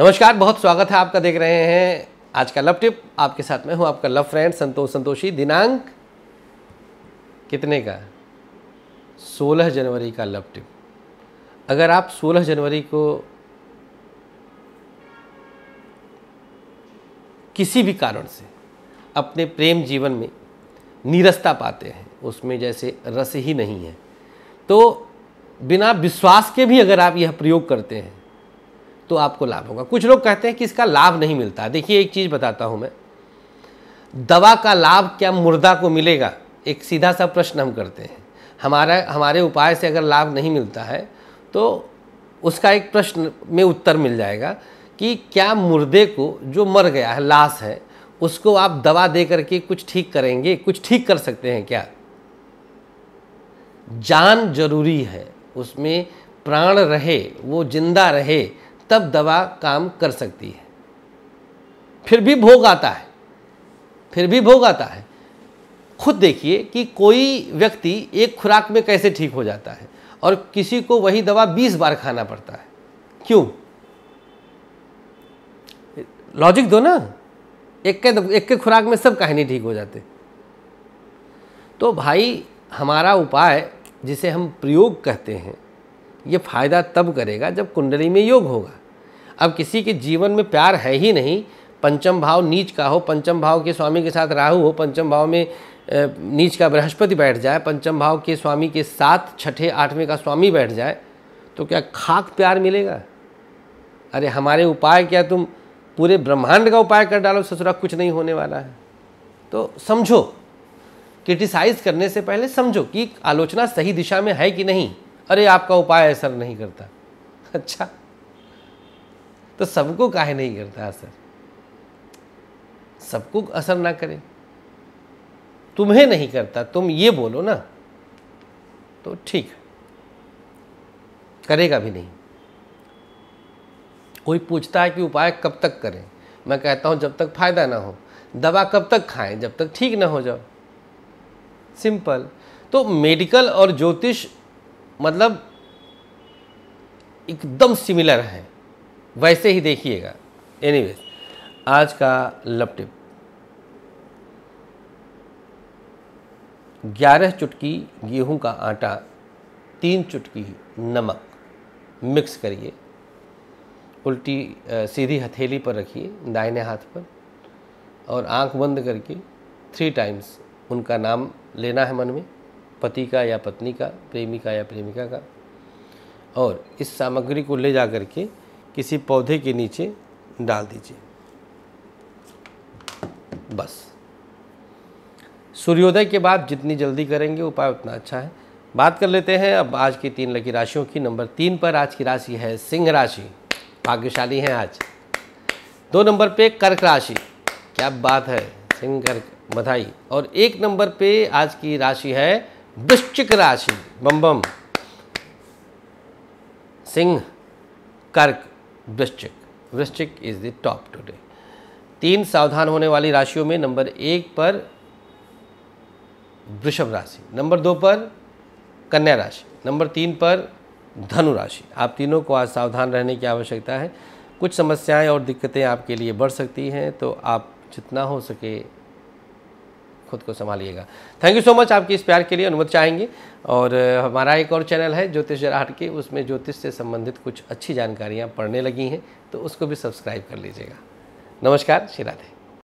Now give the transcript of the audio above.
नमस्कार बहुत स्वागत है आपका देख रहे हैं आज का लव टिप आपके साथ में हूँ आपका लव फ्रेंड संतोष संतोषी दिनांक कितने का 16 जनवरी का लव टिप अगर आप 16 जनवरी को किसी भी कारण से अपने प्रेम जीवन में नीरसता पाते हैं उसमें जैसे रस ही नहीं है तो बिना विश्वास के भी अगर आप यह प्रयोग करते हैं तो आपको लाभ होगा कुछ लोग कहते हैं कि इसका लाभ नहीं मिलता देखिए एक चीज़ बताता हूँ मैं दवा का लाभ क्या मुर्दा को मिलेगा एक सीधा सा प्रश्न हम करते हैं हमारा हमारे उपाय से अगर लाभ नहीं मिलता है तो उसका एक प्रश्न में उत्तर मिल जाएगा कि क्या मुर्दे को जो मर गया है लाश है उसको आप दवा दे करके कुछ ठीक करेंगे कुछ ठीक कर सकते हैं क्या जान जरूरी है उसमें प्राण रहे वो जिंदा रहे तब दवा काम कर सकती है फिर भी भोग आता है फिर भी भोग आता है खुद देखिए कि कोई व्यक्ति एक खुराक में कैसे ठीक हो जाता है और किसी को वही दवा 20 बार खाना पड़ता है क्यों लॉजिक दो ना एक के एक के खुराक में सब कहानी ठीक हो जाते तो भाई हमारा उपाय जिसे हम प्रयोग कहते हैं ये फ़ायदा तब करेगा जब कुंडली में योग होगा अब किसी के जीवन में प्यार है ही नहीं पंचम भाव नीच का हो पंचम भाव के स्वामी के साथ राहु हो पंचम भाव में नीच का बृहस्पति बैठ जाए पंचम भाव के स्वामी के साथ छठे आठवें का स्वामी बैठ जाए तो क्या खाक प्यार मिलेगा अरे हमारे उपाय क्या तुम पूरे ब्रह्मांड का उपाय कर डालो ससुरा कुछ नहीं होने वाला है तो समझो क्रिटिसाइज करने से पहले समझो कि आलोचना सही दिशा में है कि नहीं अरे आपका उपाय असर नहीं करता अच्छा तो सबको काहे नहीं करता असर सबको असर ना करे तुम्हें नहीं करता तुम ये बोलो ना तो ठीक करेगा भी नहीं कोई पूछता है कि उपाय कब तक करें मैं कहता हूं जब तक फायदा ना हो दवा कब तक खाएं जब तक ठीक ना हो जाओ सिंपल तो मेडिकल और ज्योतिष मतलब एकदम सिमिलर है वैसे ही देखिएगा एनीवेज आज का लव टिप ग्यारह चुटकी गेहूं का आटा तीन चुटकी नमक मिक्स करिए उल्टी सीधी हथेली पर रखिए दाहिने हाथ पर और आंख बंद करके थ्री टाइम्स उनका नाम लेना है मन में पति का या पत्नी का प्रेमी का या प्रेमिका का और इस सामग्री को ले जा कर के किसी पौधे के नीचे डाल दीजिए बस सूर्योदय के बाद जितनी जल्दी करेंगे उपाय उतना अच्छा है बात कर लेते हैं अब आज की तीन लकी राशियों की नंबर तीन पर आज की राशि है सिंह राशि भाग्यशाली हैं आज दो नंबर पे कर्क राशि क्या बात है सिंह कर्क बधाई और एक नंबर पे आज की राशि है वृश्चिक राशि बम बम सिंह कर्क वृश्चिक वृश्चिक इज द टॉप टुडे तीन सावधान होने वाली राशियों में नंबर एक पर वृषभ राशि नंबर दो पर कन्या राशि नंबर तीन पर धनु राशि आप तीनों को आज सावधान रहने की आवश्यकता है कुछ समस्याएं और दिक्कतें आपके लिए बढ़ सकती हैं तो आप जितना हो सके खुद को संभालिएगा थैंक यू सो मच आपके इस प्यार के लिए अनुमति चाहेंगे और हमारा एक और चैनल है ज्योतिष जराहट के उसमें ज्योतिष से संबंधित कुछ अच्छी जानकारियाँ पढ़ने लगी हैं तो उसको भी सब्सक्राइब कर लीजिएगा नमस्कार श्री राधे